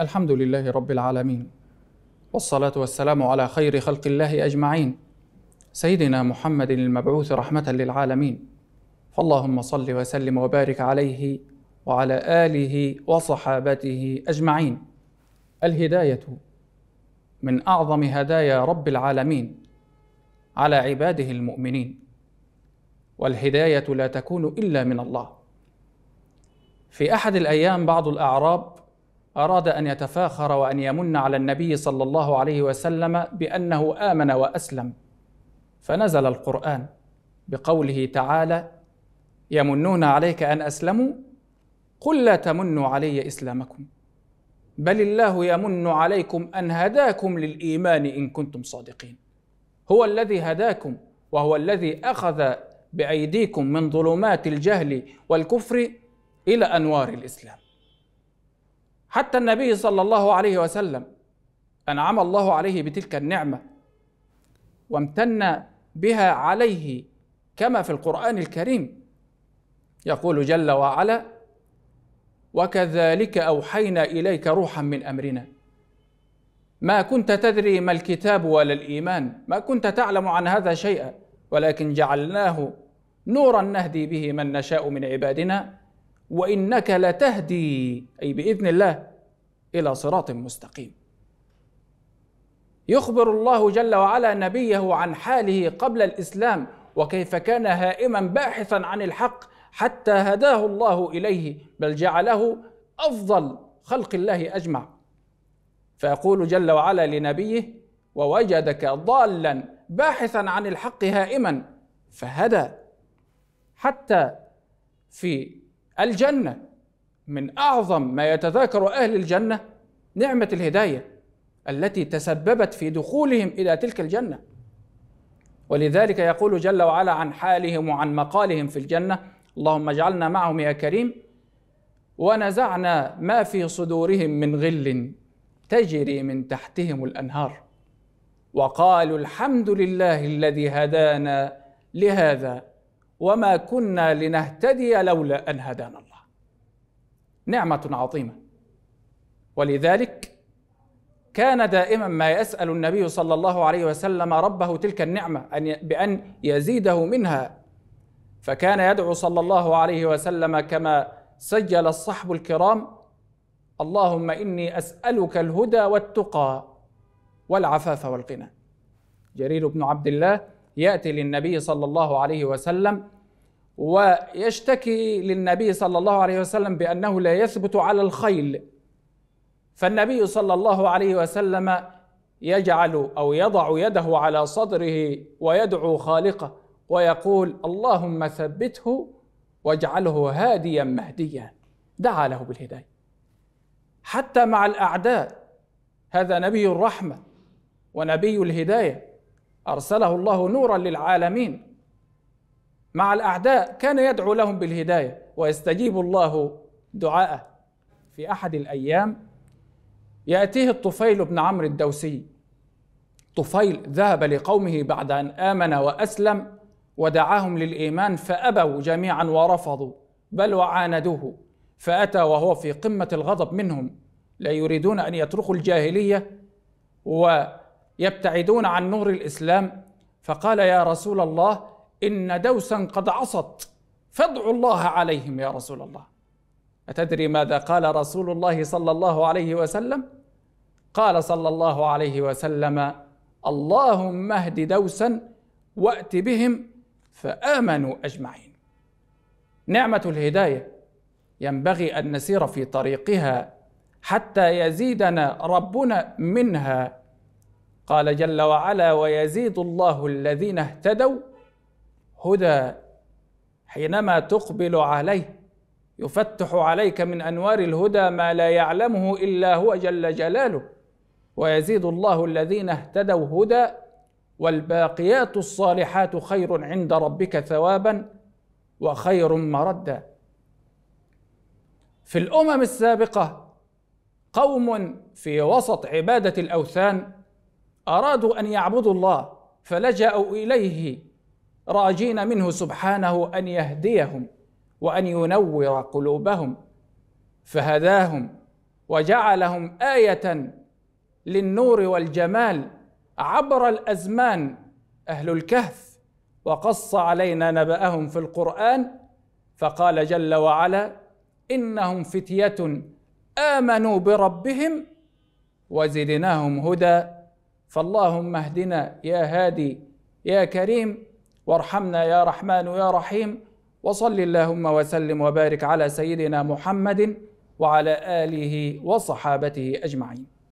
الحمد لله رب العالمين والصلاه والسلام على خير خلق الله اجمعين سيدنا محمد المبعوث رحمه للعالمين فاللهم صل وسلم وبارك عليه وعلى اله وصحابته اجمعين الهدايه من اعظم هدايا رب العالمين على عباده المؤمنين والهدايه لا تكون الا من الله في احد الايام بعض الاعراب أراد أن يتفاخر وأن يمن على النبي صلى الله عليه وسلم بأنه آمن وأسلم فنزل القرآن بقوله تعالى يمنون عليك أن أسلموا قل لا تمنوا علي إسلامكم بل الله يمن عليكم أن هداكم للإيمان إن كنتم صادقين هو الذي هداكم وهو الذي أخذ بأيديكم من ظلمات الجهل والكفر إلى أنوار الإسلام حتى النبي صلى الله عليه وسلم انعم الله عليه بتلك النعمه وامتن بها عليه كما في القران الكريم يقول جل وعلا وكذلك اوحينا اليك روحا من امرنا ما كنت تدري ما الكتاب ولا الايمان ما كنت تعلم عن هذا شيئا ولكن جعلناه نورا نهدي به من نشاء من عبادنا وانك لتهدي اي باذن الله الى صراط مستقيم يخبر الله جل وعلا نبيه عن حاله قبل الاسلام وكيف كان هائما باحثا عن الحق حتى هداه الله اليه بل جعله افضل خلق الله اجمع فيقول جل وعلا لنبيه ووجدك ضالا باحثا عن الحق هائما فهدى حتى في الجنة من أعظم ما يتذاكر أهل الجنة نعمة الهداية التي تسببت في دخولهم إلى تلك الجنة ولذلك يقول جل وعلا عن حالهم وعن مقالهم في الجنة اللهم اجعلنا معهم يا كريم ونزعنا ما في صدورهم من غل تجري من تحتهم الأنهار وقالوا الحمد لله الذي هدانا لهذا وما كنا لنهتدي لولا ان هدانا الله نعمه عظيمه ولذلك كان دائما ما يسال النبي صلى الله عليه وسلم ربه تلك النعمه ان بان يزيده منها فكان يدعو صلى الله عليه وسلم كما سجل الصحب الكرام اللهم اني اسالك الهدى والتقى والعفاف والغنى جرير بن عبد الله ياتي للنبي صلى الله عليه وسلم ويشتكي للنبي صلى الله عليه وسلم بانه لا يثبت على الخيل فالنبي صلى الله عليه وسلم يجعل او يضع يده على صدره ويدعو خالقه ويقول اللهم ثبته واجعله هاديا مهديا دعا له بالهدايه حتى مع الاعداء هذا نبي الرحمه ونبي الهدايه ارسله الله نورا للعالمين مع الأعداء كان يدعو لهم بالهداية ويستجيب الله دعاءه في أحد الأيام يأتيه الطفيل بن عمرو الدوسي طفيل ذهب لقومه بعد أن آمن وأسلم ودعاهم للإيمان فأبوا جميعا ورفضوا بل وعاندوه فأتى وهو في قمة الغضب منهم لا يريدون أن يتركوا الجاهلية ويبتعدون عن نور الإسلام فقال يا رسول الله إن دوسا قد عصت فادعوا الله عليهم يا رسول الله أتدري ماذا قال رسول الله صلى الله عليه وسلم؟ قال صلى الله عليه وسلم اللهم اهد دوسا وأت بهم فآمنوا أجمعين نعمة الهداية ينبغي أن نسير في طريقها حتى يزيدنا ربنا منها قال جل وعلا ويزيد الله الذين اهتدوا هدى حينما تقبل عليه يفتح عليك من انوار الهدى ما لا يعلمه الا هو جل جلاله ويزيد الله الذين اهتدوا هدى والباقيات الصالحات خير عند ربك ثوابا وخير مردا في الامم السابقه قوم في وسط عباده الاوثان ارادوا ان يعبدوا الله فلجاوا اليه راجين منه سبحانه ان يهديهم وان ينور قلوبهم فهداهم وجعلهم ايه للنور والجمال عبر الازمان اهل الكهف وقص علينا نباهم في القران فقال جل وعلا انهم فتيه امنوا بربهم وزدناهم هدى فاللهم اهدنا يا هادي يا كريم وارحمنا يا رحمن يا رحيم وصل اللهم وسلم وبارك على سيدنا محمد وعلى اله وصحابته اجمعين